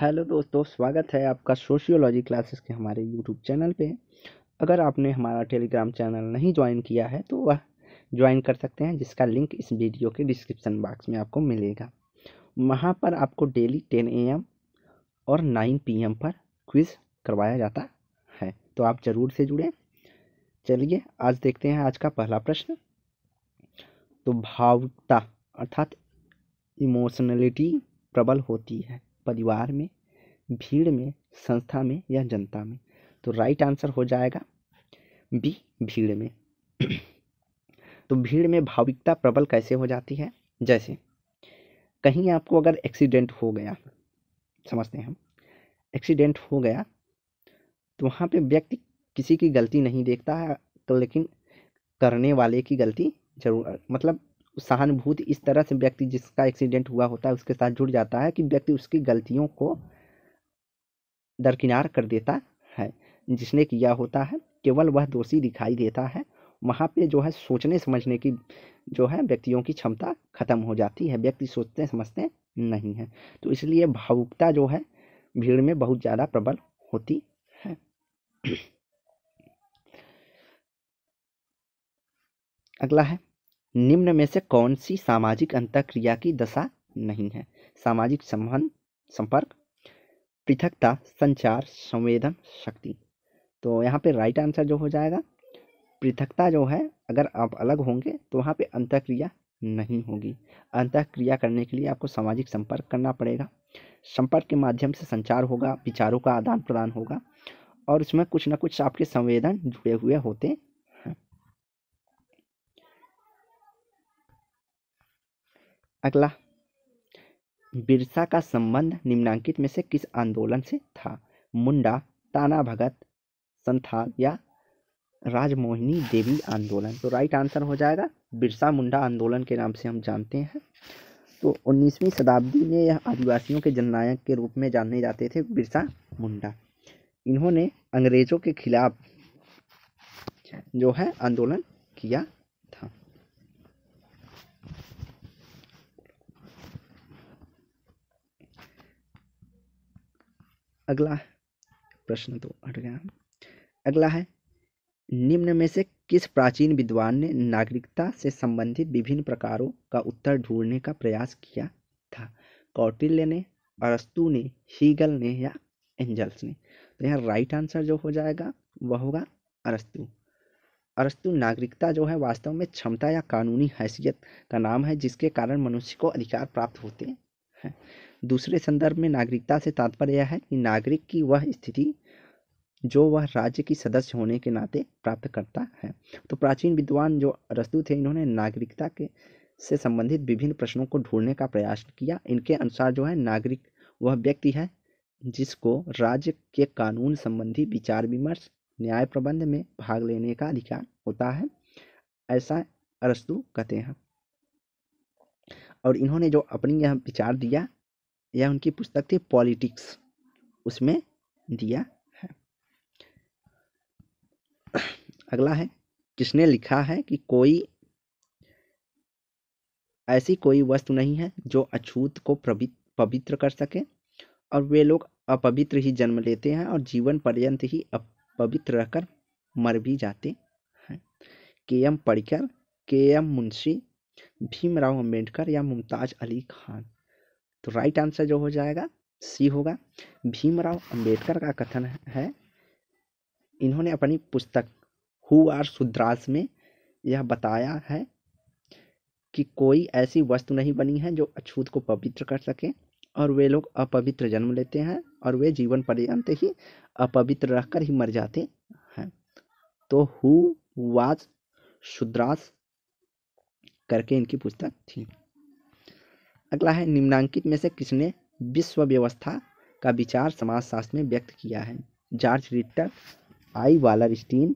hello दोस्तों स्वागत है आपका सोशियोलॉजी क्लासेस के हमारे यूट्यूब चैनल पे अगर आपने हमारा टेलीग्राम चैनल नहीं ज्वाइन किया है तो वह ज्वाइन कर सकते हैं जिसका लिंक इस वीडियो के डिस्क्रिप्शन बॉक्स में आपको मिलेगा वहाँ पर आपको डेली टेन ए और नाइन पी पर क्विज़ करवाया जाता है तो आप ज़रूर से जुड़ें चलिए आज देखते हैं आज का पहला प्रश्न तो भावता अर्थात इमोशनलिटी प्रबल होती है परिवार में भीड़ में संस्था में या जनता में तो राइट आंसर हो जाएगा बी भीड़ में तो भीड़ में भाविकता प्रबल कैसे हो जाती है जैसे कहीं आपको अगर एक्सीडेंट हो गया समझते हैं हम एक्सीडेंट हो गया तो वहाँ पे व्यक्ति किसी की गलती नहीं देखता है तो लेकिन करने वाले की गलती जरूर मतलब सहानुभूति इस तरह से व्यक्ति जिसका एक्सीडेंट हुआ होता है उसके साथ जुड़ जाता है कि व्यक्ति उसकी गलतियों को दरकिनार कर देता है जिसने किया होता है केवल वह दोषी दिखाई देता है वहाँ पे जो है सोचने समझने की जो है व्यक्तियों की क्षमता खत्म हो जाती है व्यक्ति सोचते समझते नहीं है तो इसलिए भावुकता जो है भीड़ में बहुत ज़्यादा प्रबल होती है अगला है निम्न में से कौन सी सामाजिक अंतक्रिया की दशा नहीं है सामाजिक संबंध संपर्क पृथकता संचार संवेदन शक्ति तो यहाँ पे राइट आंसर जो हो जाएगा पृथकता जो है अगर आप अलग होंगे तो वहाँ पे अंतक्रिया नहीं होगी अंतक्रिया करने के लिए आपको सामाजिक संपर्क करना पड़ेगा संपर्क के माध्यम से संचार होगा विचारों का आदान प्रदान होगा और उसमें कुछ ना कुछ आपके संवेदन जुड़े हुए होते अगला बिरसा का संबंध निम्नांकित में से किस आंदोलन से था मुंडा ताना भगत संथाल या राजमोहिनी देवी आंदोलन तो राइट आंसर हो जाएगा बिरसा मुंडा आंदोलन के नाम से हम जानते हैं तो 19वीं शताब्दी में यह आदिवासियों के जननायक के रूप में जाने जाते थे बिरसा मुंडा इन्होंने अंग्रेज़ों के खिलाफ जो है आंदोलन किया था अगला प्रश्न तो हट गया अगला है निम्न में से किस प्राचीन विद्वान ने नागरिकता से संबंधित विभिन्न प्रकारों का उत्तर ढूंढने का प्रयास किया था कौटिल्य ने अरस्तु ने हीगल ने या एंजल्स ने तो यहाँ राइट आंसर जो हो जाएगा वह होगा अरस्तु अरस्तु नागरिकता जो है वास्तव में क्षमता या कानूनी हैसियत का नाम है जिसके कारण मनुष्य को अधिकार प्राप्त होते हैं दूसरे संदर्भ में नागरिकता से तात्पर्य है कि नागरिक की वह स्थिति जो वह राज्य की सदस्य होने के नाते प्राप्त करता है तो प्राचीन विद्वान जो रस्तु थे इन्होंने नागरिकता के से संबंधित विभिन्न प्रश्नों को ढूंढने का प्रयास किया इनके अनुसार जो है नागरिक वह व्यक्ति है जिसको राज्य के कानून संबंधी विचार विमर्श न्याय प्रबंध में भाग लेने का अधिकार होता है ऐसा अरस्तु कहते हैं और इन्होंने जो अपनी यह विचार दिया यह उनकी पुस्तक थी पॉलिटिक्स उसमें दिया है अगला है किसने लिखा है कि कोई ऐसी कोई वस्तु नहीं है जो अछूत को पवित्र कर सके और वे लोग अपवित्र ही जन्म लेते हैं और जीवन पर्यंत ही अपवित्र रहकर मर भी जाते हैं के एम पड़कर के एम मुंशी भीमराव अम्बेडकर या मुमताज़ अली खान तो राइट आंसर जो हो जाएगा सी होगा भीमराव अंबेडकर का कथन है इन्होंने अपनी पुस्तक हु आर सुद्रास में यह बताया है कि कोई ऐसी वस्तु नहीं बनी है जो अछूत को पवित्र कर सके और वे लोग अपवित्र जन्म लेते हैं और वे जीवन पर्यंत ही अपवित्र रहकर ही मर जाते हैं तो हु वाज शुद्रास करके इनकी पुस्तक थी अगला है निम्नांकित में से किसने विश्व व्यवस्था का विचार समाजशास्त्र में व्यक्त किया है George Ritzer I Wallerstein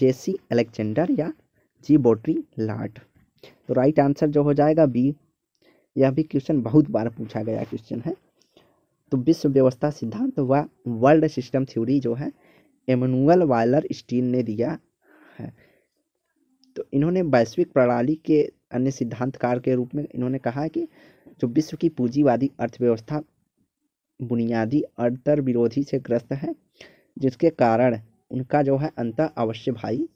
J C Alexander या जी बोट्री लाट तो राइट आंसर जो हो जाएगा बी यह भी क्वेश्चन बहुत बार पूछा गया क्वेश्चन है तो विश्व व्यवस्था सिद्धांत व वर्ल्ड सिस्टम थ्योरी जो है एमनुअल वालर स्टीन ने दिया है तो इन्होंने वैश्विक प्रणाली के अन्य सिद्धांतकार के रूप में इन्होंने कहा कि जो विश्व की पूंजीवादी अर्थव्यवस्था बुनियादी अंतर विरोधी से ग्रस्त है जिसके कारण उनका जो है अंत अवश्य भाई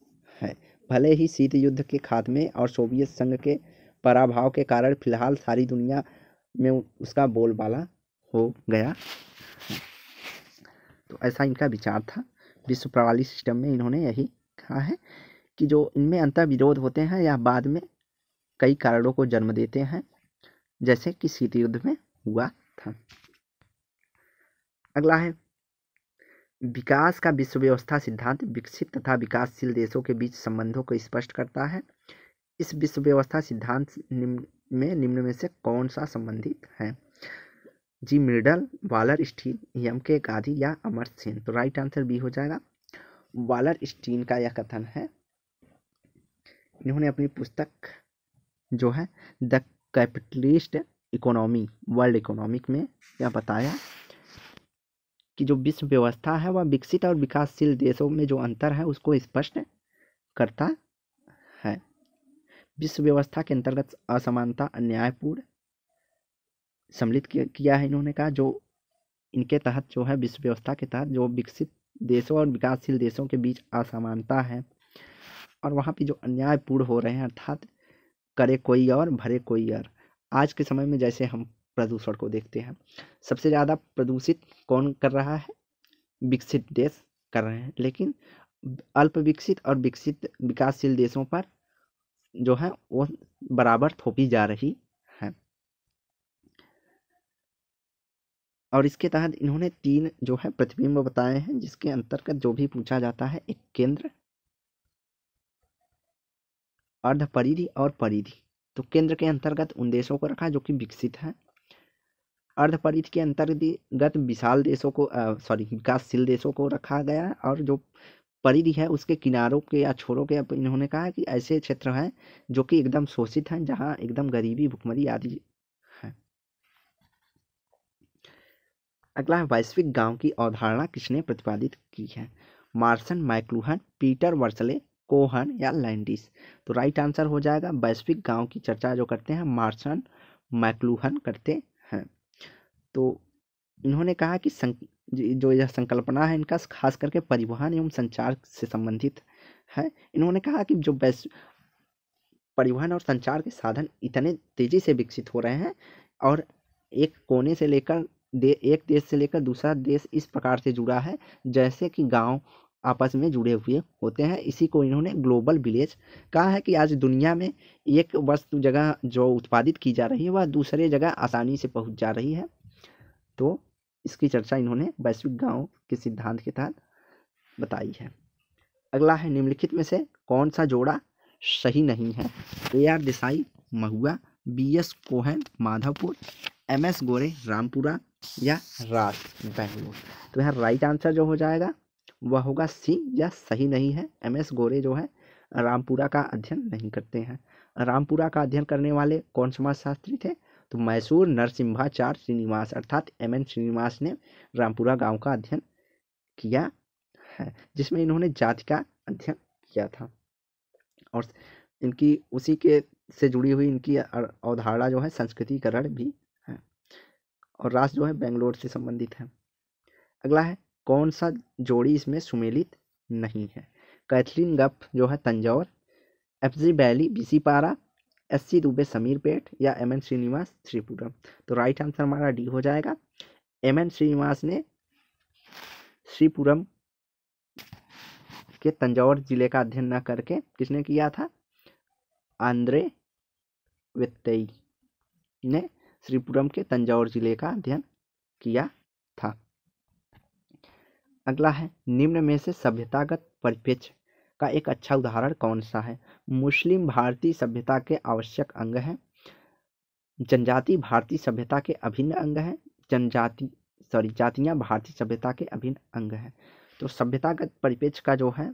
है भले ही शीत युद्ध के खात्मे और सोवियत संघ के पराभाव के कारण फिलहाल सारी दुनिया में उसका बोलबाला हो गया है तो ऐसा इनका विचार था विश्व प्रणाली सिस्टम में इन्होंने यही कहा है कि जो इनमें अंतर विरोध होते हैं या बाद में कई कारणों को जन्म देते हैं जैसे कि शीत युद्ध में हुआ था अगला है विकास का विश्व व्यवस्था सिद्धांत विकसित तथा विकासशील देशों के बीच संबंधों को स्पष्ट करता है इस विश्व व्यवस्था सिद्धांत निम्न में निम्न में से कौन सा संबंधित है G Myrdal Wallerstein M K Gandhi या अमर सिंह तो राइट आंसर बी हो जाएगा वालर स्टीन का यह कथन है इन्होंने अपनी पुस्तक जो है the capitalist economy world economic में यह बताया कि जो विश्व व्यवस्था है वह विकसित और विकासशील देशों में जो अंतर है उसको स्पष्ट करता है विश्व व्यवस्था के अंतर्गत असमानता अन्यायपूर्ण सम्मिलित किया है इन्होंने कहा जो इनके तहत जो है विश्व व्यवस्था के तहत जो विकसित देशों और विकासशील देशों के बीच असमानता है और वहाँ पे जो अन्यायपूर्ण हो रहे हैं अर्थात करे कोई और भरे कोई और आज के समय में जैसे हम प्रदूषण को देखते हैं सबसे ज़्यादा प्रदूषित कौन कर रहा है विकसित देश कर रहे हैं लेकिन अल्प विकसित और विकसित विकासशील देशों पर जो है वो बराबर थोपी जा रही है और इसके तहत इन्होंने तीन जो है प्रतिबिंब बताए हैं जिसके अंतर्गत जो भी पूछा जाता है एक केंद्र अर्ध परिधि और परिधि तो केंद्र के अंतर्गत उन देशों को रखा जो कि विकसित है अर्ध परिधि के अंतर्गत विशाल देशों को सॉरी विकासशील देशों को रखा गया और जो परिधि है उसके किनारों के या छोरों के इन्होंने कहा कि ऐसे क्षेत्र हैं जो कि एकदम शोषित हैं जहां एकदम गरीबी भुखमरी आदि है अगला है वैश्विक गांव की अवधारणा किसने प्रतिपादित की है Marshall McLuhan Peter Worsley Cohn या लैंडिस तो राइट आंसर हो जाएगा वैश्विक गांव की चर्चा जो करते हैं मार्सन मैकलूहन करते हैं तो इन्होंने कहा कि सं, जो यह संकल्पना है इनका खास करके परिवहन एवं संचार से संबंधित है इन्होंने कहा कि जो वैश्व परिवहन और संचार के साधन इतने तेज़ी से विकसित हो रहे हैं और एक कोने से लेकर दे एक देश से लेकर दूसरा देश इस प्रकार से जुड़ा है जैसे कि गांव आपस में जुड़े हुए होते हैं इसी को इन्होंने ग्लोबल विलेज कहा है कि आज दुनिया में एक वस्तु जगह जो उत्पादित की जा रही है वह दूसरे जगह आसानी से पहुंच जा रही है तो इसकी चर्चा इन्होंने वैश्विक गाँव के सिद्धांत के तहत बताई है अगला है निम्नलिखित में से कौन सा जोड़ा सही नहीं है A R Desai Mahua B S Cohn Madhavpur M S Gore Rampura या राज बेंगलोर तो यहाँ राइट आंसर जो हो जाएगा वह होगा सी या सही नहीं है एम एस गोरे जो है रामपुरा का अध्ययन नहीं करते हैं रामपुरा का अध्ययन करने वाले कौन समाज शास्त्री थे तो मैसूर नरसिम्हाचार्य श्रीनिवास अर्थात एम एन श्रीनिवास ने रामपुरा गांव का अध्ययन किया है जिसमें इन्होंने जाति का अध्ययन किया था और इनकी उसी के से जुड़ी हुई इनकी अवधारणा जो है संस्कृतिकरण भी है और राष्ट्र जो है बेंगलोर से संबंधित है अगला है कौन सा जोड़ी इसमें सुमेलित नहीं है कैथलीन गप जो है Tanjore F G Bailey Bisipara S C Dube Shamirpet या एम एन श्रीनिवास श्रीपुरम तो राइट आंसर हमारा डी हो जाएगा एम एन श्रीनिवास ने श्रीपुरम के तंजौर जिले का अध्ययन न करके किसने किया था आंद्रे वित्तई ने श्रीपुरम के तंजौर जिले का अध्ययन किया अगला है निम्न में से सभ्यतागत परिप्रेक्ष्य का एक अच्छा उदाहरण कौन सा है मुस्लिम भारतीय सभ्यता के आवश्यक अंग हैं जनजाति भारतीय सभ्यता के अभिन्न अंग हैं जनजाति सॉरी जातियाँ भारतीय सभ्यता के अभिन्न अंग हैं तो सभ्यतागत परिप्रेक्ष्य का जो है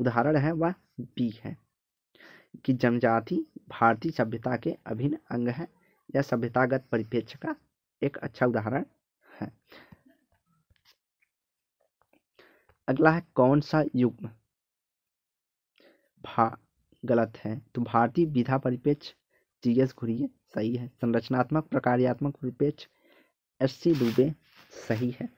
उदाहरण है वह बी है कि जनजाति भारतीय सभ्यता के अभिन्न अंग है या सभ्यतागत परिप्रेक्ष्य का एक अच्छा उदाहरण है अगला है कौन सा युग्म भा गलत है तो भारतीय विधा परिपेक्ष जी एस घुरी सही है संरचनात्मक प्रकार्यात्मक परिपेक्ष एस सी दुबे सही है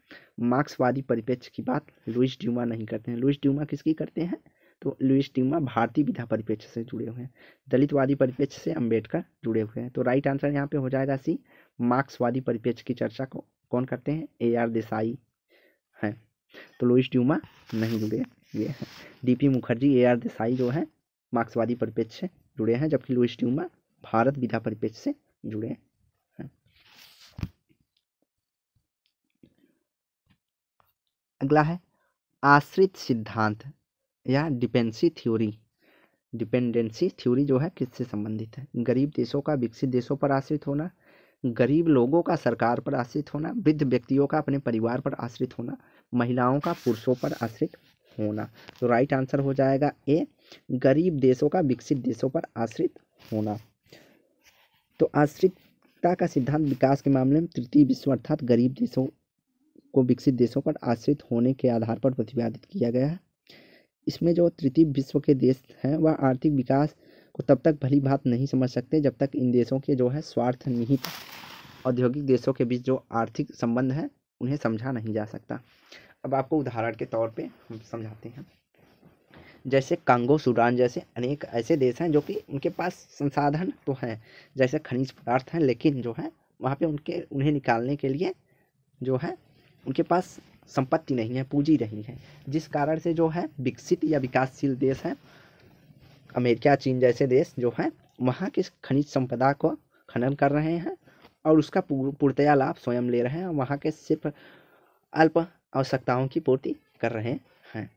मार्क्सवादी परिपेक्ष की बात लुइस ड्यूमा नहीं करते हैं लुइस ड्यूमा किसकी करते हैं तो लुइस ड्यूमा भारतीय विधा परिपेक्ष से जुड़े हुए हैं दलितवादी परिपेक्ष से अंबेडकर जुड़े हुए हैं तो राइट आंसर यहाँ पे हो जाएगा सी मार्क्सवादी परिपेक्ष की चर्चा को कौन करते हैं ए आर देसाई हैं तो लोइस ड्यूमा नहीं जुड़े ये है डीपी मुखर्जी ए देसाई जो है मार्क्सवादी परिपेक्ष से जुड़े हैं जबकि लोइस ड्यूमा भारत विधा परिपेक्ष से जुड़े हैं अगला है आश्रित सिद्धांत या डिपेंसी थ्योरी डिपेंडेंसी थ्योरी जो है किससे संबंधित है गरीब देशों का विकसित देशों पर आश्रित होना गरीब लोगों का सरकार पर आश्रित होना वृद्ध व्यक्तियों का अपने परिवार पर आश्रित होना महिलाओं का पुरुषों पर आश्रित होना तो राइट आंसर हो जाएगा ए गरीब देशों का विकसित देशों पर आश्रित होना तो आश्रितता का सिद्धांत विकास के मामले में तृतीय विश्व अर्थात गरीब देशों को विकसित देशों पर आश्रित होने के आधार पर प्रतिपादित किया गया है इसमें जो तृतीय विश्व के देश हैं वह आर्थिक विकास को तब तक भली बात नहीं समझ सकते जब तक इन देशों के जो है स्वार्थ निहित औद्योगिक देशों के बीच जो आर्थिक संबंध है उन्हें समझा नहीं जा सकता अब आपको उदाहरण के तौर पे हम समझाते हैं जैसे कांगो सूडान जैसे अनेक ऐसे देश हैं जो कि उनके पास संसाधन तो हैं जैसे खनिज पदार्थ हैं लेकिन जो है वहाँ पे उनके उन्हें निकालने के लिए जो है उनके पास संपत्ति नहीं है पूंजी नहीं है जिस कारण से जो है विकसित या विकासशील देश हैं अमेरिका चीन जैसे देश जो हैं वहाँ के खनिज संपदा को खनन कर रहे हैं और उसका पूर्णतया लाभ स्वयं ले रहे हैं वहाँ के सिर्फ अल्प आवश्यकताओं की पूर्ति कर रहे हैं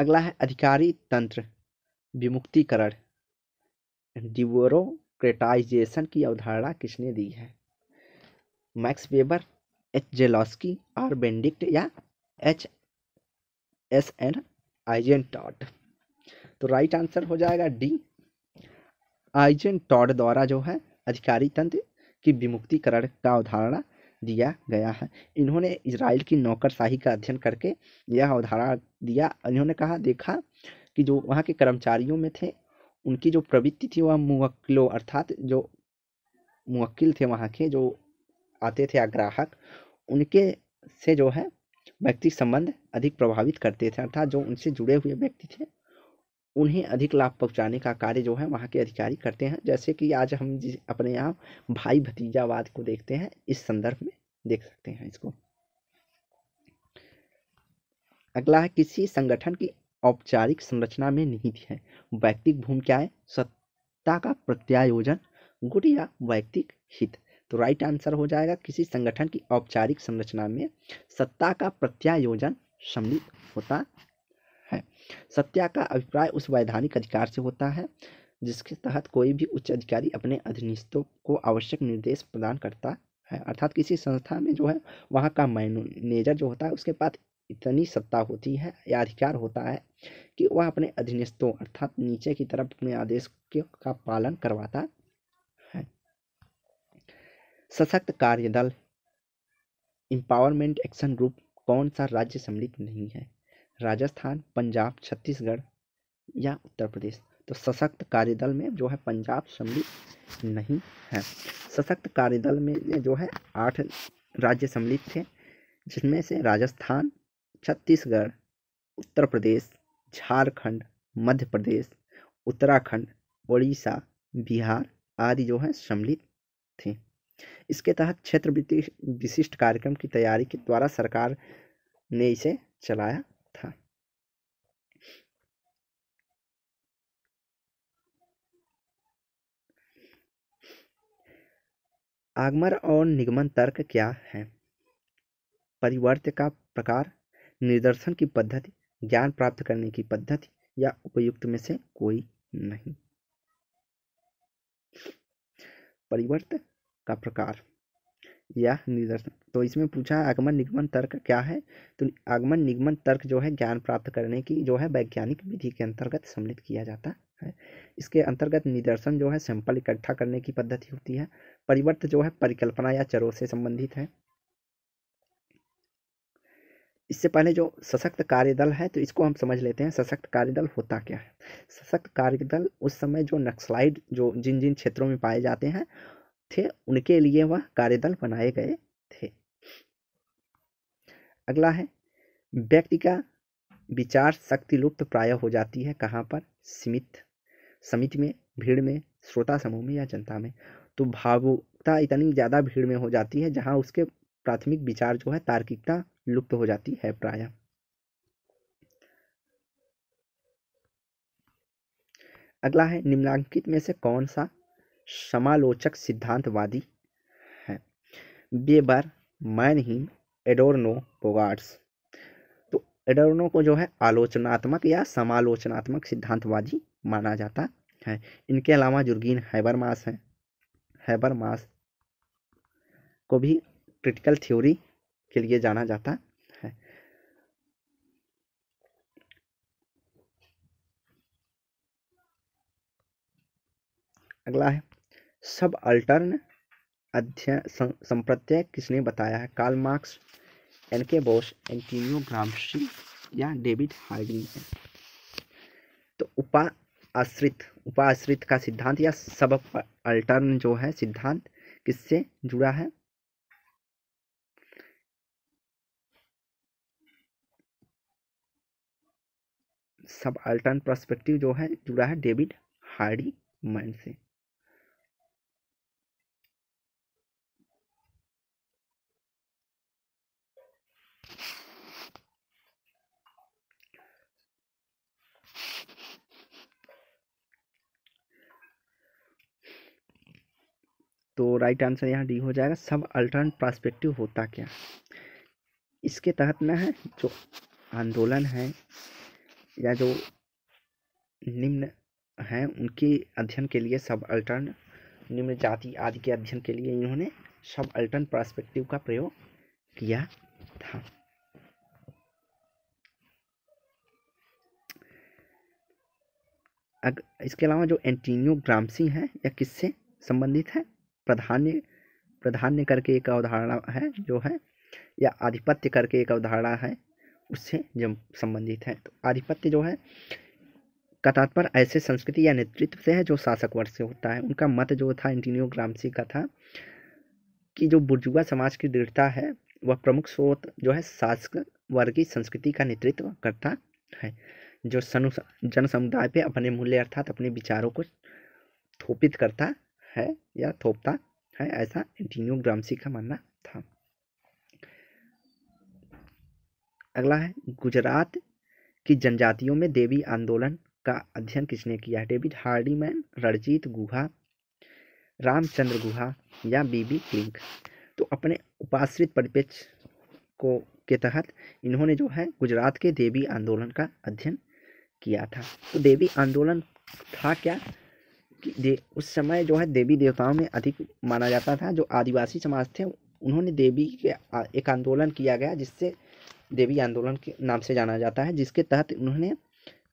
अगला है अधिकारी तंत्र विमुक्तिकरण डिवोरोक्रेटाइजेशन की अवधारणा किसने दी है मैक्स वेबर एच जेलॉस्की और बेंडिक्ट या H S N Eisenstadt तो राइट आंसर हो जाएगा डी आइजन टॉड द्वारा जो है अधिकारी तंत्र की विमुक्तिकरण का अवधारणा दिया गया है इन्होंने इसराइल की नौकरशाही का अध्ययन करके यह अवधारणा दिया इन्होंने कहा देखा कि जो वहाँ के कर्मचारियों में थे उनकी जो प्रवृत्ति थी वह मुवक्लो अर्थात जो मुवक्किल थे वहाँ के जो आते थे या ग्राहक उनके से जो है व्यक्ति संबंध अधिक प्रभावित करते थे अर्थात जो उनसे जुड़े हुए व्यक्ति थे उन्हें अधिक लाभ पहुंचाने का कार्य जो है वहाँ के अधिकारी करते हैं जैसे कि आज हम अपने यहाँ भाई भतीजावाद को देखते हैं इस संदर्भ में देख सकते हैं इसको अगला है किसी संगठन की औपचारिक संरचना में निहित है वैयक्तिक भूमिकाएं सत्ता का प्रत्यायोजन गुट या व्यक्तिक हित तो राइट आंसर हो जाएगा किसी संगठन की औपचारिक संरचना में सत्ता का प्रत्यायोजन सम्मिलित होता है सत्या का अभिप्राय उस वैधानिक अधिकार से होता है जिसके तहत कोई भी उच्च अधिकारी अपने अधीनस्थों को आवश्यक निर्देश प्रदान करता है अर्थात किसी संस्था में जो है वहाँ का मैनेजर जो होता है उसके पास इतनी सत्ता होती है या अधिकार होता है कि वह अपने अधीनस्थों अर्थात नीचे की तरफ अपने आदेश के का पालन करवाता सशक्त कार्यदल एम्पावरमेंट एक्शन ग्रुप कौन सा राज्य सम्मिलित नहीं है राजस्थान पंजाब छत्तीसगढ़ या उत्तर प्रदेश तो सशक्त कार्यदल में जो है पंजाब सम्मिलित नहीं है सशक्त कार्यदल में जो है आठ राज्य सम्मिलित थे जिसमें से राजस्थान छत्तीसगढ़ उत्तर प्रदेश झारखंड मध्य प्रदेश उत्तराखंड उड़ीसा बिहार आदि जो है सम्मिलित थे इसके तहत क्षेत्र विशिष्ट कार्यक्रम की तैयारी के द्वारा सरकार ने इसे चलाया था आगमन और निगमन तर्क क्या है परिवर्त का प्रकार निर्दर्शन की पद्धति ज्ञान प्राप्त करने की पद्धति या उपयुक्त में से कोई नहीं परिवर्तन का प्रकार या निदर्शन तो इसमें पूछा है आगमन निगमन तर्क क्या है तो आगमन निगमन तर्क जो है ज्ञान प्राप्त करने की जो है वैज्ञानिक विधि के अंतर्गत सम्मिलित किया जाता है इसके अंतर्गत निदर्शन जो है सैंपल इकट्ठा करने की पद्धति होती है परिवर्त जो है परिकल्पना या चरों से संबंधित है इससे पहले जो सशक्त कार्यदल है तो इसको हम समझ लेते हैं सशक्त कार्यदल होता क्या है सशक्त कार्यदल उस समय जो नक्सलाइड जो जिन जिन क्षेत्रों में पाए जाते हैं थे उनके लिए वह कार्यदल बनाए गए थे अगला है व्यक्ति का विचार शक्ति लुप्त प्राय हो जाती है कहाँ पर सीमित समिति में भीड़ में श्रोता समूह में या जनता में तो भावुकता इतनी ज़्यादा भीड़ में हो जाती है जहाँ उसके प्राथमिक विचार जो है तार्किकता लुप्त हो जाती है प्राय अगला है निम्नांकित में से कौन सा समालोचक सिद्धांतवादी हैं बेबर ही एडोर्नो पोगार्ड्स तो एडोर्नो को जो है आलोचनात्मक या समालोचनात्मक सिद्धांतवादी माना जाता है इनके अलावा जुर्गीन हैबरमास हैं हैबरमास को भी क्रिटिकल थ्योरी के लिए जाना जाता है अगला है सब अल्टर्न अध्यय संप्रत्यय किसने बताया है कार्ल मार्क्स एन के बोस एंटीनियो ग्रामशी या डेविड हार्डिंग तो उपा आश्रित उपाश्रित का सिद्धांत या सब अल्टर्न जो है सिद्धांत किससे जुड़ा है सब अल्टर्न प्रस्पेक्टिव जो है जुड़ा है डेविड हार्डी मैन से तो राइट आंसर यहाँ डी हो जाएगा सब अल्टरन प्रस्पेक्टिव होता क्या इसके तहत ना है जो आंदोलन है या जो निम्न हैं उनके अध्ययन के लिए सब अल्टरन निम्न जाति आदि के अध्ययन के लिए इन्होंने सब अल्टरन प्रस्पेक्टिव का प्रयोग किया था अग, इसके अलावा जो एंटीनियो ग्रामसी है या किससे संबंधित है प्राधान्य प्राधान्य करके एक अवधारणा है जो है या आधिपत्य करके एक अवधारणा है उससे जब संबंधित है तो आधिपत्य जो है का ऐसे संस्कृति या नेतृत्व से है जो शासक वर्ग से होता है उनका मत जो था एंटीनियो ग्रामसी का था कि जो बुर्जुआ समाज की दृढ़ता है वह प्रमुख स्रोत जो है शासक वर्गीय संस्कृति का नेतृत्व करता है जो सनु जन समुदाय पर अपने मूल्य अर्थात अपने विचारों को थोपित करता है या थोपता है ऐसा एंटीनियो ग्रामसी का मानना था अगला है गुजरात की जनजातियों में देवी आंदोलन का अध्ययन किसने किया है डेविड हार्डीमैन रणजीत गुहा रामचंद्र गुहा या बीबी क्लिंक तो अपने उपाश्रित परिपेक्ष को के तहत इन्होंने जो है गुजरात के देवी आंदोलन का अध्ययन किया था तो देवी आंदोलन था क्या दे उस समय जो है देवी देवताओं में अधिक माना जाता था जो आदिवासी समाज थे उन्होंने देवी के एक आंदोलन किया गया जिससे देवी आंदोलन के नाम से जाना जाता है जिसके तहत उन्होंने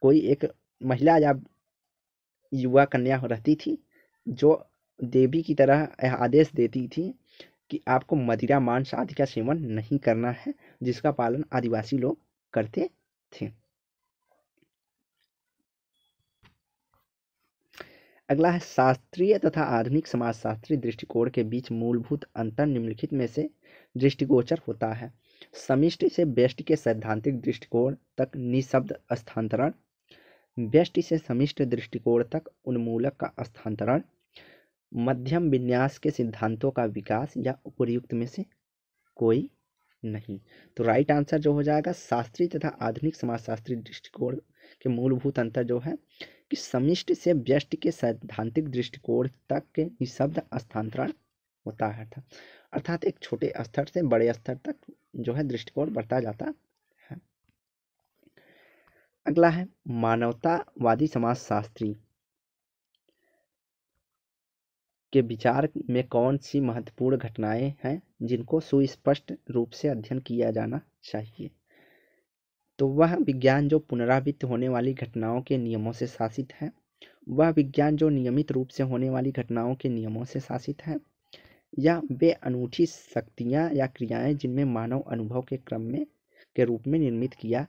कोई एक महिला या युवा कन्या रहती थी जो देवी की तरह आदेश देती थी कि आपको मदिरा मांस आदि का सेवन नहीं करना है जिसका पालन आदिवासी लोग करते थे अगला है शास्त्रीय तथा आधुनिक समाजशास्त्री दृष्टिकोण के बीच मूलभूत अंतर निम्नलिखित में से दृष्टिगोचर होता है समिष्ट से बेस्ट के सैद्धांतिक दृष्टिकोण तक निशब्द स्थानांतरण व्यष्टि से समिष्ट दृष्टिकोण तक उन्मूलक का स्थानांतरण मध्यम विन्यास के सिद्धांतों का विकास या उपर्युक्त में से कोई नहीं तो राइट आंसर जो हो जाएगा शास्त्रीय तथा आधुनिक समाजशास्त्री दृष्टिकोण के मूलभूत अंतर जो है कि समिष्ट से व्यष्ट के सैद्धांतिक दृष्टिकोण तक के शब्द स्थानांतरण होता है था अर्थात एक छोटे स्तर से बड़े स्तर तक जो है दृष्टिकोण बढ़ता जाता है अगला है मानवतावादी समाजशास्त्री के विचार में कौन सी महत्वपूर्ण घटनाएं हैं जिनको सुस्पष्ट रूप से अध्ययन किया जाना चाहिए तो वह विज्ञान जो पुनरावृत्त होने वाली घटनाओं के नियमों से शासित है वह विज्ञान जो नियमित रूप से होने वाली घटनाओं के नियमों से शासित है या वे अनूठी शक्तियाँ या क्रियाएं जिनमें मानव अनुभव के क्रम में के रूप में निर्मित किया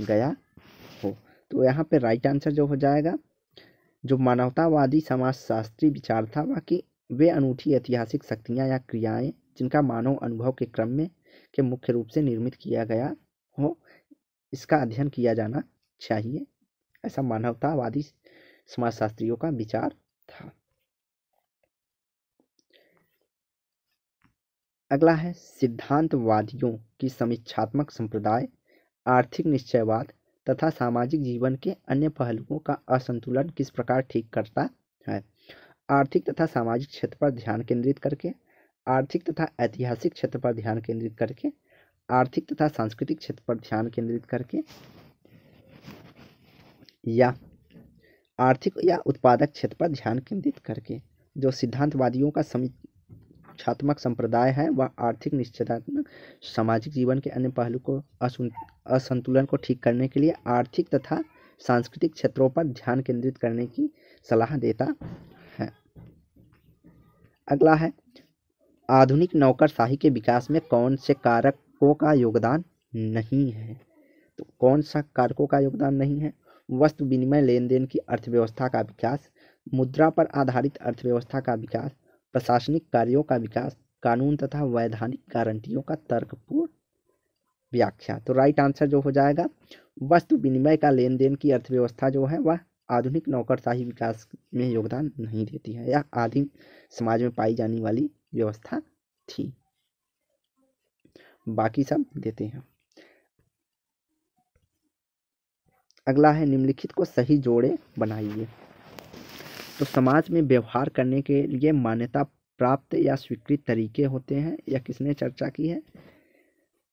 गया हो तो यहाँ पे राइट आंसर जो हो जाएगा जो मानवतावादी समाजशास्त्री विचार था बाकी वे अनूठी ऐतिहासिक शक्तियाँ या क्रियाएँ जिनका मानव अनुभव के क्रम में के मुख्य रूप से निर्मित किया गया हो इसका अध्ययन किया जाना चाहिए ऐसा मानवतावादी समाजशास्त्रियों का विचार था अगला है सिद्धांतवादियों की समीक्षात्मक संप्रदाय आर्थिक निश्चयवाद तथा सामाजिक जीवन के अन्य पहलुओं का असंतुलन किस प्रकार ठीक करता है आर्थिक तथा सामाजिक क्षेत्र पर ध्यान केंद्रित करके आर्थिक तथा ऐतिहासिक क्षेत्र पर ध्यान केंद्रित करके आर्थिक तथा सांस्कृतिक क्षेत्र पर ध्यान केंद्रित करके या आर्थिक या उत्पादक क्षेत्र पर ध्यान केंद्रित करके जो सिद्धांतवादियों का समी शिक्षात्मक संप्रदाय है वह आर्थिक निश्चयात्मक सामाजिक जीवन के अन्य पहलू को असंतुलन को ठीक करने के लिए आर्थिक तथा सांस्कृतिक क्षेत्रों पर ध्यान केंद्रित करने की सलाह देता है अगला है आधुनिक नौकरशाही के विकास में कौन से कारकों का योगदान नहीं है तो कौन सा कारकों का योगदान नहीं है वस्तु विनिमय लेन देन की अर्थव्यवस्था का विकास मुद्रा पर आधारित अर्थव्यवस्था का विकास प्रशासनिक कार्यों का विकास कानून तथा वैधानिक गारंटियों का तर्कपूर्ण व्याख्या तो राइट आंसर जो हो जाएगा वस्तु विनिमय का लेन देन की अर्थव्यवस्था जो है वह आधुनिक नौकरशाही विकास में योगदान नहीं देती है यह आदिम समाज में पाई जाने वाली व्यवस्था थी बाकी सब देते हैं अगला है निम्नलिखित को सही जोड़े बनाइए तो समाज में व्यवहार करने के लिए मान्यता प्राप्त या स्वीकृत तरीके होते हैं या किसने चर्चा की है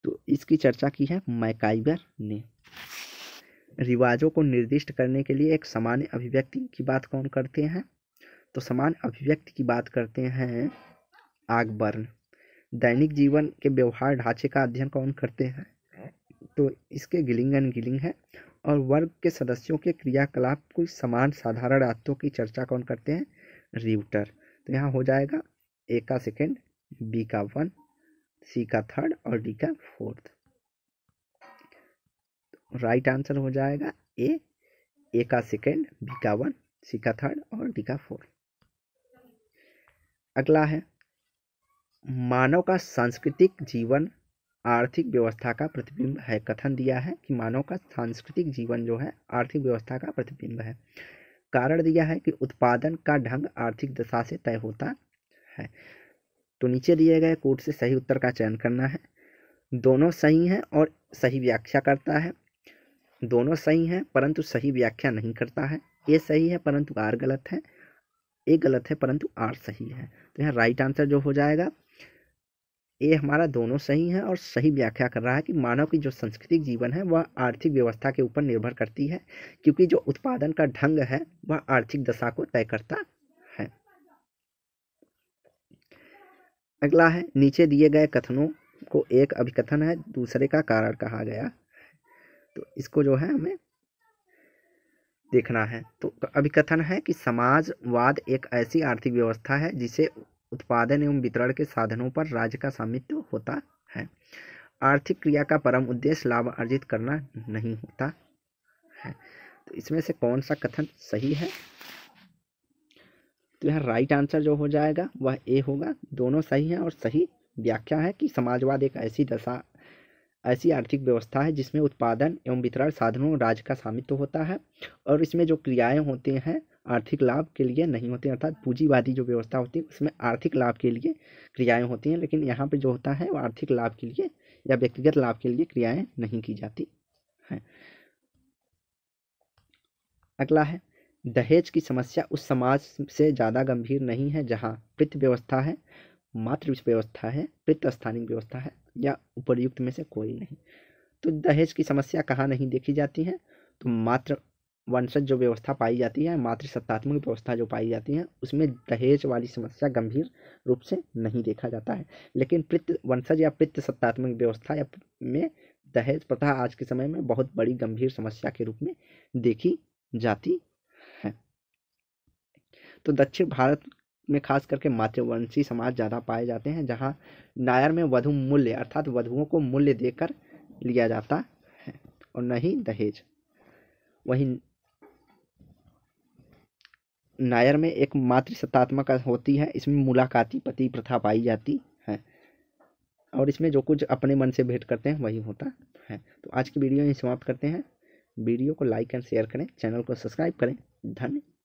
तो इसकी चर्चा की है मैकाइबर ने रिवाजों को निर्दिष्ट करने के लिए एक सामान्य अभिव्यक्ति की बात कौन करते हैं तो सामान्य अभिव्यक्ति की बात करते हैं आगबर्न दैनिक जीवन के व्यवहार ढांचे का अध्ययन कौन करते हैं तो इसके गिलिंगन गिलिंग है और वर्ग के सदस्यों के क्रियाकलाप को समान साधारण आत्तों की चर्चा कौन करते हैं रिवटर तो यहाँ हो जाएगा ए का सेकेंड बी का वन सी का थर्ड और डी का फोर्थ राइट आंसर हो जाएगा ए ए का सेकेंड बी का वन सी का थर्ड और डी का फोर्थ अगला है मानव का सांस्कृतिक जीवन आर्थिक व्यवस्था का प्रतिबिंब है कथन दिया है कि मानव का सांस्कृतिक जीवन जो है आर्थिक व्यवस्था का प्रतिबिंब है कारण दिया है कि उत्पादन का ढंग आर्थिक दशा से तय होता है तो नीचे दिए गए कोट से सही उत्तर का चयन करना है दोनों सही हैं और सही व्याख्या करता है दोनों सही हैं परंतु सही व्याख्या नहीं करता है ए सही है परंतु आर गलत है ए गलत है परंतु आर सही है तो यहाँ राइट आंसर जो हो जाएगा ये हमारा दोनों सही है और सही व्याख्या कर रहा है कि मानव की जो सांस्कृतिक जीवन है वह आर्थिक व्यवस्था के ऊपर निर्भर करती है क्योंकि जो उत्पादन का ढंग है वह आर्थिक दशा को तय करता है अगला है नीचे दिए गए कथनों को एक अभिकथन है दूसरे का कारण कहा गया तो इसको जो है हमें देखना है तो अभिकथन है कि समाजवाद एक ऐसी आर्थिक व्यवस्था है जिसे उत्पादन एवं वितरण के साधनों पर राज्य का स्वामित्व होता है आर्थिक क्रिया का परम उद्देश्य लाभ अर्जित करना नहीं होता है तो इसमें से कौन सा कथन सही है तो यहाँ राइट आंसर जो हो जाएगा वह ए होगा दोनों सही हैं और सही व्याख्या है कि समाजवाद एक ऐसी दशा ऐसी आर्थिक व्यवस्था है जिसमें उत्पादन एवं वितरण साधनों राज्य का स्वामित्व होता है और इसमें जो क्रियाएँ होते हैं आर्थिक लाभ के लिए नहीं होते अर्थात पूंजीवादी जो व्यवस्था होती है उसमें आर्थिक लाभ के लिए क्रियाएँ होती हैं लेकिन यहाँ पर जो होता है वो आर्थिक लाभ के लिए या व्यक्तिगत लाभ के लिए क्रियाएँ नहीं की जाती हैं अगला है दहेज की समस्या उस समाज से ज़्यादा गंभीर नहीं है जहाँ पृथ्व्यवस्था व्यवस्था है मातृ व्यवस्था है वृत्त स्थानिक व्यवस्था है या उपरयुक्त में से कोई नहीं तो दहेज की समस्या कहाँ नहीं देखी जाती है तो मात्र वंशज जो व्यवस्था पाई जाती है मातृ सत्तात्मक व्यवस्था जो पाई जाती है उसमें दहेज वाली समस्या गंभीर रूप से नहीं देखा जाता है लेकिन पृथ्व वंशज या पृथ्व सत्तात्मक व्यवस्था या में दहेज प्रथा आज के समय में बहुत बड़ी गंभीर समस्या के रूप में देखी जाती है तो दक्षिण भारत में खास करके मातृवंशी समाज ज़्यादा पाए जाते हैं जहाँ नायर में वधु मूल्य अर्थात वधुओं को मूल्य देकर लिया जाता है और न ही दहेज वहीं नायर में एक मातृ सत्तात्मक होती है इसमें मुलाकाती पति प्रथा पाई जाती है और इसमें जो कुछ अपने मन से भेंट करते हैं वही होता है तो आज की वीडियो यही समाप्त करते हैं वीडियो को लाइक एंड शेयर करें चैनल को सब्सक्राइब करें धन्यवाद